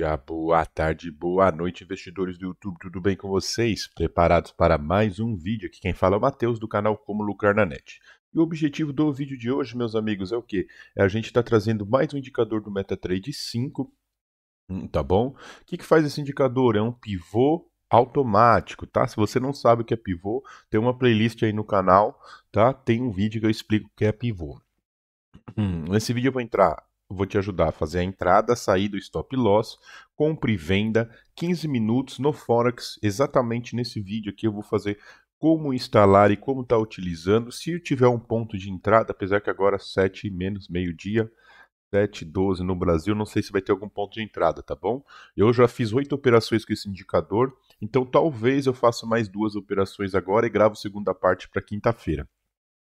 dia, boa tarde, boa noite, investidores do YouTube, tudo bem com vocês? Preparados para mais um vídeo? Aqui quem fala é o Matheus, do canal Como Lucrar na Net. E o objetivo do vídeo de hoje, meus amigos, é o que? É a gente estar tá trazendo mais um indicador do MetaTrade 5, hum, tá bom? O que, que faz esse indicador? É um pivô automático, tá? Se você não sabe o que é pivô, tem uma playlist aí no canal, tá? Tem um vídeo que eu explico o que é pivô. Hum, nesse vídeo eu vou entrar vou te ajudar a fazer a entrada, a do stop loss, compra e venda, 15 minutos no Forex, exatamente nesse vídeo aqui eu vou fazer como instalar e como está utilizando. Se tiver um ponto de entrada, apesar que agora 7 menos meio-dia, 7, 12 no Brasil, não sei se vai ter algum ponto de entrada, tá bom? Eu já fiz oito operações com esse indicador, então talvez eu faça mais duas operações agora e gravo segunda parte para quinta-feira.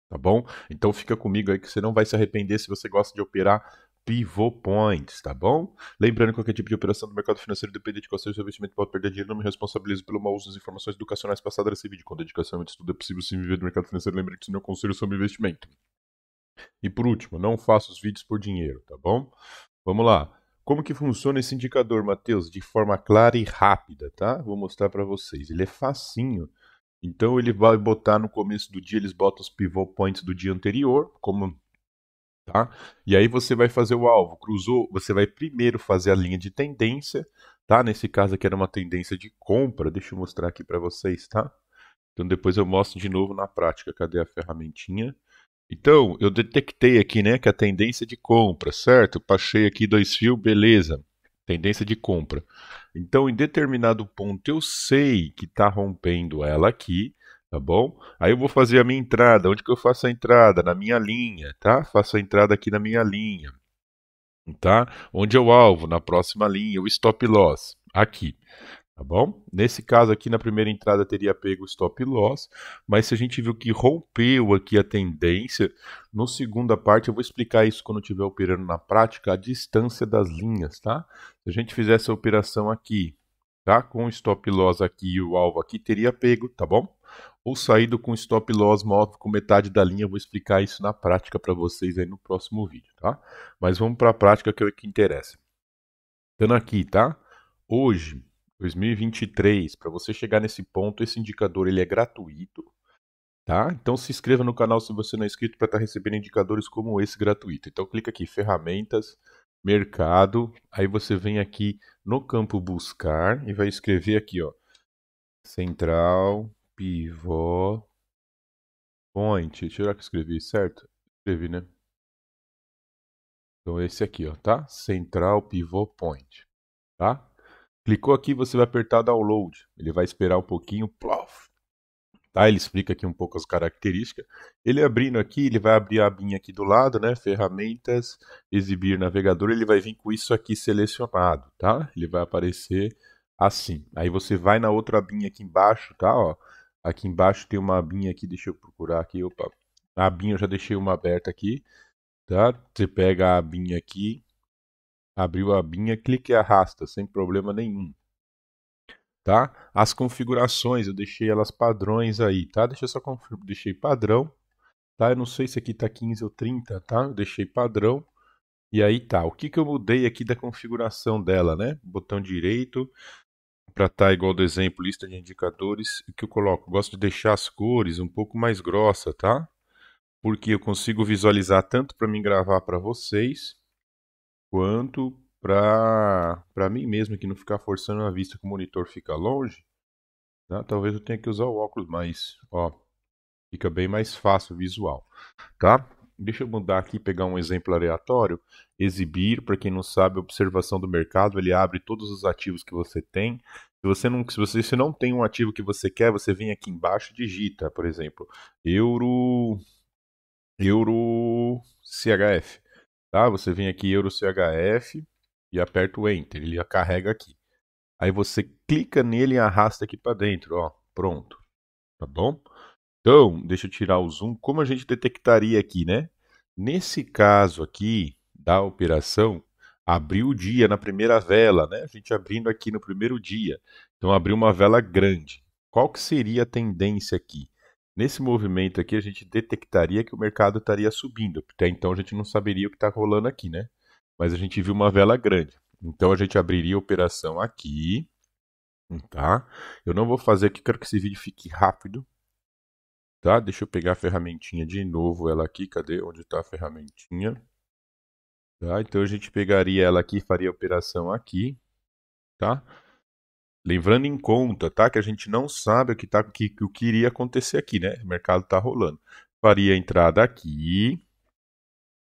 Tá bom? Então fica comigo aí que você não vai se arrepender se você gosta de operar pivô points, tá bom? Lembrando que qualquer tipo de operação do mercado financeiro depende de qual seja o seu investimento pode perder dinheiro. Não me responsabilizo pelo mau uso das informações educacionais passadas nesse vídeo. Com dedicação e estudo é possível se viver do mercado financeiro. lembre que isso não é conselho sobre investimento. E por último, não faça os vídeos por dinheiro, tá bom? Vamos lá. Como que funciona esse indicador, Matheus? De forma clara e rápida, tá? Vou mostrar para vocês. Ele é facinho. Então ele vai botar no começo do dia, eles botam os pivot points do dia anterior, como Tá? E aí você vai fazer o alvo, cruzou, você vai primeiro fazer a linha de tendência, tá? Nesse caso aqui era uma tendência de compra, deixa eu mostrar aqui para vocês, tá? Então depois eu mostro de novo na prática, cadê a ferramentinha? Então, eu detectei aqui, né, que a tendência de compra, certo? Passei aqui dois fios, beleza. Tendência de compra. Então, em determinado ponto, eu sei que está rompendo ela aqui, tá bom? Aí eu vou fazer a minha entrada, onde que eu faço a entrada? Na minha linha, tá? Faço a entrada aqui na minha linha, tá? Onde é o alvo? Na próxima linha, o stop loss, aqui, tá bom? Nesse caso aqui, na primeira entrada teria pego o stop loss, mas se a gente viu que rompeu aqui a tendência, no segunda parte, eu vou explicar isso quando estiver operando na prática, a distância das linhas, tá? Se a gente fizer essa operação aqui, tá? Com o stop loss aqui e o alvo aqui, teria pego, tá bom? ou saído com stop loss maior com metade da linha. vou explicar isso na prática para vocês aí no próximo vídeo, tá? Mas vamos para a prática que é o que interessa. Dando aqui, tá? Hoje, 2023, para você chegar nesse ponto, esse indicador ele é gratuito, tá? Então se inscreva no canal se você não é inscrito para estar tá recebendo indicadores como esse gratuito. Então clica aqui, ferramentas, mercado, aí você vem aqui no campo buscar e vai escrever aqui, ó, central pivô point. ver que escrevi certo? Escrevi, né? Então esse aqui, ó, tá? Central pivô point, tá? Clicou aqui, você vai apertar download. Ele vai esperar um pouquinho, plof. Tá? Ele explica aqui um pouco as características. Ele abrindo aqui, ele vai abrir a abinha aqui do lado, né? Ferramentas, exibir navegador, ele vai vir com isso aqui selecionado, tá? Ele vai aparecer assim. Aí você vai na outra abinha aqui embaixo, tá, ó? Aqui embaixo tem uma abinha aqui, deixa eu procurar aqui. Opa, a abinha eu já deixei uma aberta aqui, tá? Você pega a abinha aqui, abriu a abinha, clica e arrasta, sem problema nenhum. Tá? As configurações, eu deixei elas padrões aí, tá? Deixa eu só confirmar, deixei padrão, tá? Eu não sei se aqui tá 15 ou 30, tá? Eu deixei padrão. E aí tá, o que que eu mudei aqui da configuração dela, né? Botão direito, para estar tá igual do exemplo, lista de indicadores, que eu coloco, gosto de deixar as cores um pouco mais grossa, tá? Porque eu consigo visualizar tanto para mim gravar para vocês, quanto para mim mesmo, que não ficar forçando a vista que o monitor fica longe. Né? Talvez eu tenha que usar o óculos, mas ó, fica bem mais fácil visual, tá? Deixa eu mudar aqui, pegar um exemplo aleatório. Exibir, para quem não sabe, observação do mercado, ele abre todos os ativos que você tem. Se você não, se você se não tem um ativo que você quer, você vem aqui embaixo e digita, por exemplo, euro euro CHF, tá? Você vem aqui euro CHF e aperta o enter, ele carrega aqui. Aí você clica nele e arrasta aqui para dentro, ó, pronto. Tá bom? Então, deixa eu tirar o zoom. Como a gente detectaria aqui, né? Nesse caso aqui da operação, abriu o dia na primeira vela, né? A gente abrindo aqui no primeiro dia. Então, abriu uma vela grande. Qual que seria a tendência aqui? Nesse movimento aqui, a gente detectaria que o mercado estaria subindo. Até então, a gente não saberia o que está rolando aqui, né? Mas a gente viu uma vela grande. Então, a gente abriria a operação aqui, tá? Eu não vou fazer aqui, quero que esse vídeo fique rápido, tá? Deixa eu pegar a ferramentinha de novo, ela aqui, cadê? Onde está a ferramentinha? Tá? Então a gente pegaria ela aqui, faria a operação aqui, tá? Lembrando em conta, tá? Que a gente não sabe o que, tá, que, o que iria acontecer aqui, né? O mercado está rolando. Faria a entrada aqui,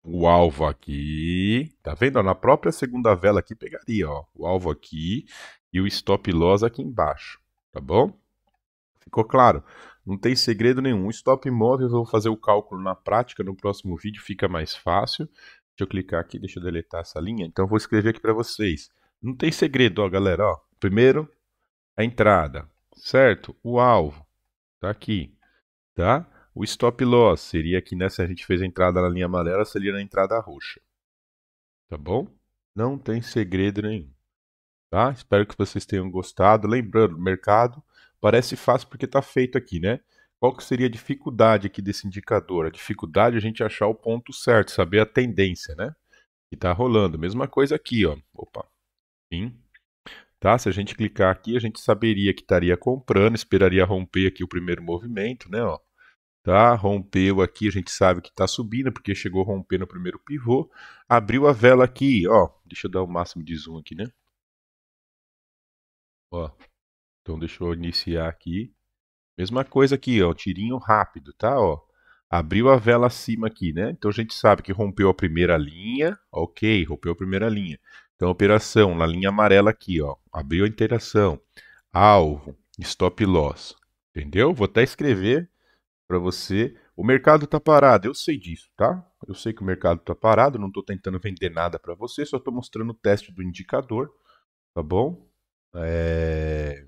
o alvo aqui, tá vendo? Na própria segunda vela aqui pegaria, ó, o alvo aqui e o stop loss aqui embaixo, tá bom? Ficou claro? Não tem segredo nenhum. Stop móvel, eu vou fazer o cálculo na prática, no próximo vídeo fica mais fácil. Deixa eu clicar aqui, deixa eu deletar essa linha. Então vou escrever aqui para vocês. Não tem segredo, ó, galera, ó. Primeiro a entrada, certo? O alvo tá aqui, tá? O stop loss seria aqui nessa né, a gente fez a entrada na linha amarela, seria na entrada roxa. Tá bom? Não tem segredo nenhum. Tá? Espero que vocês tenham gostado. Lembrando, mercado Parece fácil porque está feito aqui, né? Qual que seria a dificuldade aqui desse indicador? A dificuldade é a gente achar o ponto certo, saber a tendência, né? Que está rolando. Mesma coisa aqui, ó. Opa. Sim. Tá? Se a gente clicar aqui, a gente saberia que estaria comprando, esperaria romper aqui o primeiro movimento, né? Ó. Tá? Rompeu aqui, a gente sabe que está subindo, porque chegou a romper no primeiro pivô. Abriu a vela aqui, ó. Deixa eu dar o máximo de zoom aqui, né? Ó. Então deixa eu iniciar aqui. Mesma coisa aqui, ó, tirinho rápido, tá? Ó, abriu a vela acima aqui, né? Então a gente sabe que rompeu a primeira linha, ok, rompeu a primeira linha. Então operação na linha amarela aqui, ó, abriu a interação, alvo, stop loss, entendeu? Vou até escrever para você. O mercado tá parado, eu sei disso, tá? Eu sei que o mercado tá parado, não estou tentando vender nada para você, só estou mostrando o teste do indicador, tá bom? É...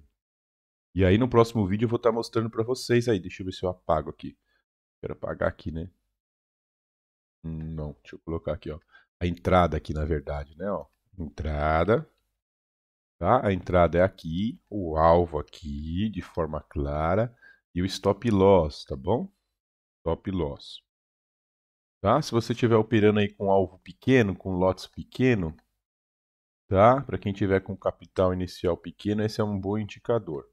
E aí no próximo vídeo eu vou estar tá mostrando para vocês aí. Deixa eu ver se eu apago aqui. Quero apagar aqui, né? Não, deixa eu colocar aqui, ó. A entrada aqui, na verdade, né, ó. Entrada. Tá? A entrada é aqui, o alvo aqui, de forma clara. E o stop loss, tá bom? Stop loss. Tá? Se você estiver operando aí com alvo pequeno, com lotes pequeno, tá? Para quem tiver com capital inicial pequeno, esse é um bom indicador.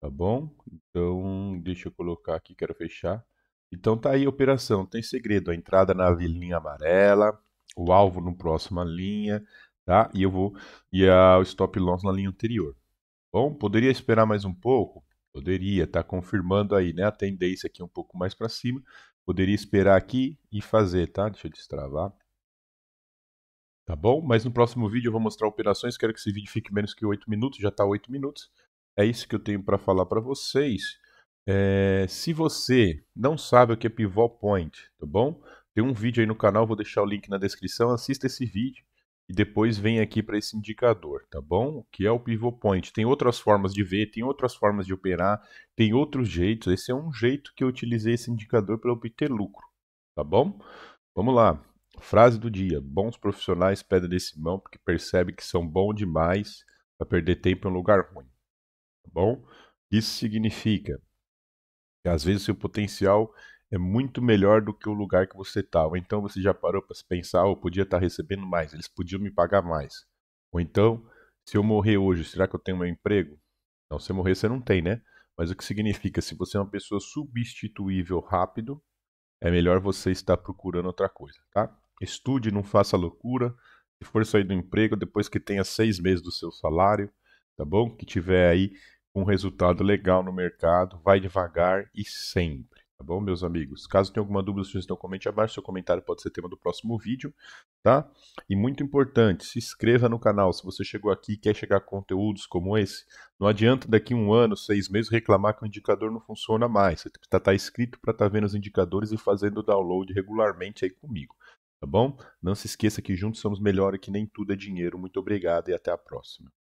Tá bom? Então, deixa eu colocar aqui, quero fechar. Então tá aí a operação, tem segredo, a entrada na linha amarela, o alvo no próxima linha, tá? E eu vou e a o stop loss na linha anterior. Bom, poderia esperar mais um pouco? Poderia, tá confirmando aí, né, a tendência aqui um pouco mais para cima. Poderia esperar aqui e fazer, tá? Deixa eu destravar. Tá bom? Mas no próximo vídeo eu vou mostrar operações, quero que esse vídeo fique menos que 8 minutos, já tá 8 minutos. É isso que eu tenho para falar para vocês. É, se você não sabe o que é Pivot Point, tá bom? Tem um vídeo aí no canal, vou deixar o link na descrição. Assista esse vídeo e depois vem aqui para esse indicador, tá bom? Que é o Pivot Point. Tem outras formas de ver, tem outras formas de operar, tem outros jeitos. Esse é um jeito que eu utilizei esse indicador para obter lucro, tá bom? Vamos lá. Frase do dia: Bons profissionais pedem desse mão porque percebe que são bons demais para perder tempo em um lugar ruim bom? Isso significa que às vezes seu potencial é muito melhor do que o lugar que você está. Ou então você já parou para pensar, oh, eu podia estar tá recebendo mais, eles podiam me pagar mais. Ou então, se eu morrer hoje, será que eu tenho meu emprego? Não, se eu morrer você não tem, né? Mas o que significa, se você é uma pessoa substituível rápido, é melhor você estar procurando outra coisa, tá? Estude, não faça loucura. Se for sair do emprego, depois que tenha seis meses do seu salário, tá bom? Que tiver aí um resultado legal no mercado, vai devagar e sempre. Tá bom, meus amigos? Caso tenha alguma dúvida, sugestão, comente abaixo. Seu comentário pode ser tema do próximo vídeo, tá? E muito importante, se inscreva no canal. Se você chegou aqui e quer chegar a conteúdos como esse, não adianta daqui um ano, seis meses, reclamar que o indicador não funciona mais. Você tem que estar inscrito para estar tá vendo os indicadores e fazendo o download regularmente aí comigo, tá bom? Não se esqueça que juntos somos melhor e que nem tudo é dinheiro. Muito obrigado e até a próxima.